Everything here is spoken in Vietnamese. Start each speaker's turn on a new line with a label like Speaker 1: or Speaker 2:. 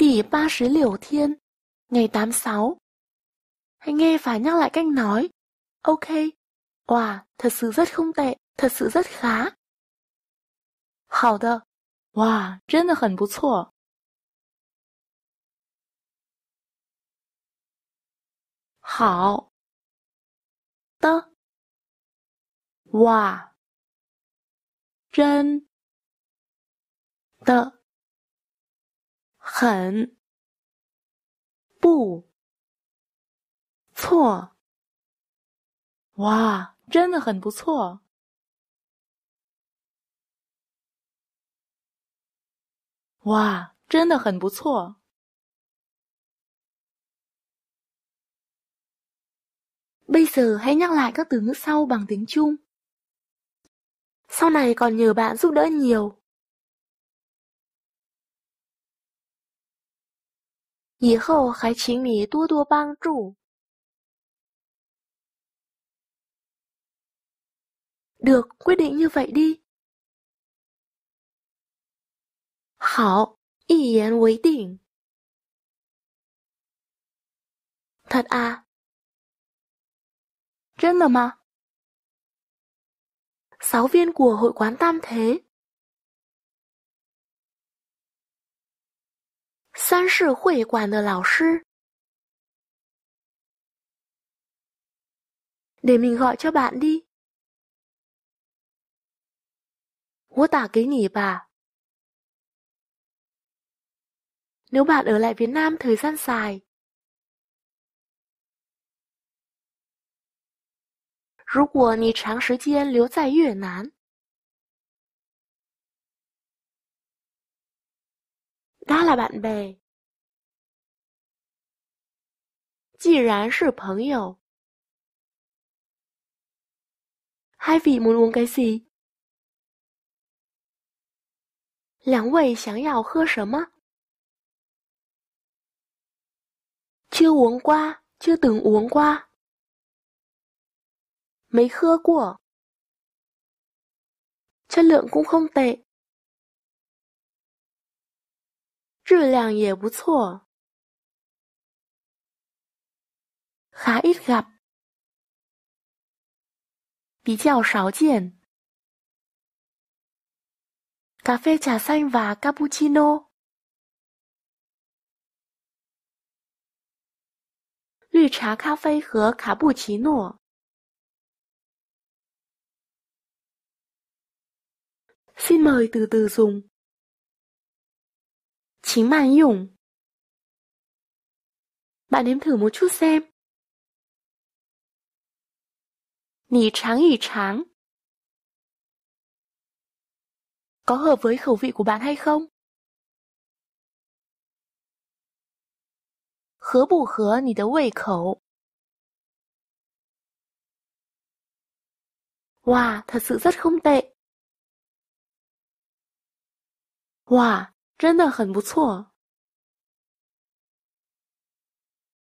Speaker 1: 第八十六天, ngày 86. Hãy nghe và nhắc lại cách nói. Ok. Wow, thật sự rất không tệ, thật sự rất khá. 好的。哇，真的很不错。好的。哇，真的。很不错，哇，真的很不错。哇，真的很不错。Bây giờ hãy nhắc lại các từ ngữ sau bằng tiếng Trung. Sau này còn nhờ bạn giúp đỡ nhiều. 以后还请你多多帮助。Được, quyết định như vậy đi. thật à? Chân là mà. Sáu viên của hội quán tam thế. 三是会馆的老师，để mình gọi cho bạn đi. đi。我打给你吧。Nếu bạn ở lại Việt Nam thời gian dài. Nếu bạn ở trong thời gian lưu tại Việt Nam. Đó là bạn bè. 既然是朋友 h a p p y m u 该 see。n g g 两位想要喝什么？秋文瓜，秋等文瓜，没烘果，质量也不错。khá ít gặp. Bí chào sáo diện Cà phê trà xanh và cappuccino Xin mời từ từ dùng. Chính bạn dùng. Bạn nếm thử một chút xem. Nì tráng ỉ tráng. Có hợp với khẩu vị của bạn hay không? Khớ bù khớ nì đấu quẩy khẩu. Wow, thật sự rất không tệ. Wow, rất 真的很不错。